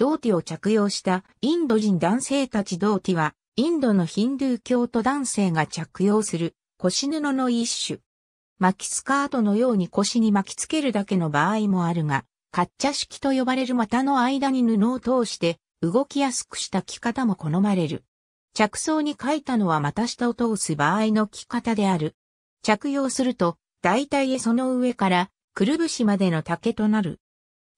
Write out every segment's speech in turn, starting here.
ドーティを着用したインド人男性たちドーティは、インドのヒンドゥー教徒男性が着用する腰布の一種。巻きスカートのように腰に巻きつけるだけの場合もあるが、カッチャ式と呼ばれる股の間に布を通して動きやすくした着方も好まれる。着想に書いたのは股下を通す場合の着方である。着用すると、大体その上から、くるぶしまでの丈となる。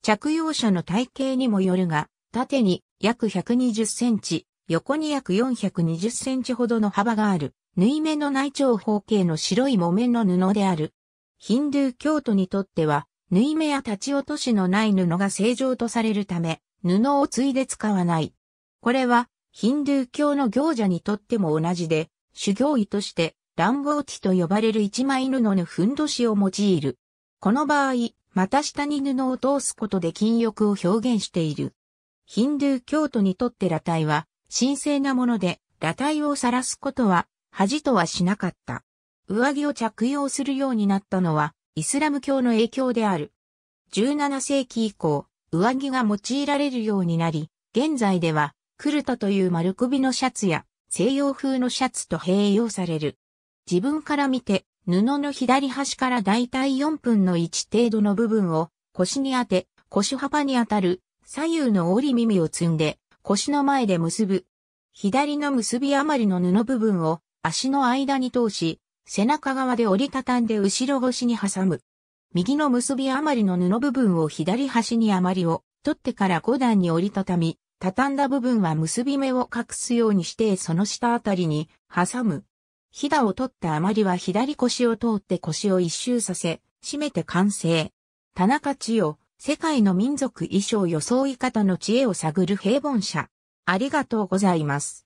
着用者の体型にもよるが、縦に約120センチ、横に約420センチほどの幅がある、縫い目の内長方形の白い木綿の布である。ヒンドゥー教徒にとっては、縫い目や立ち落としのない布が正常とされるため、布を継いで使わない。これは、ヒンドゥー教の行者にとっても同じで、修行医として、乱合地と呼ばれる一枚布のふんどしを用いる。この場合、股下に布を通すことで禁欲を表現している。ヒンドゥー教徒にとって裸体は神聖なもので、裸体を晒すことは恥とはしなかった。上着を着用するようになったのは、イスラム教の影響である。17世紀以降、上着が用いられるようになり、現在では、クルタという丸首のシャツや、西洋風のシャツと併用される。自分から見て、布の左端からだいたい4分の1程度の部分を腰に当て、腰幅に当たる左右の折り耳を積んで、腰の前で結ぶ。左の結び余りの布部分を足の間に通し、背中側で折りたたんで後ろ腰に挟む。右の結び余りの布部分を左端に余りを取ってから5段に折りたたみ、畳んだ部分は結び目を隠すようにしてその下あたりに挟む。ひだを取った余りは左腰を通って腰を一周させ、締めて完成。田中千代、世界の民族衣装装い方の知恵を探る平凡者。ありがとうございます。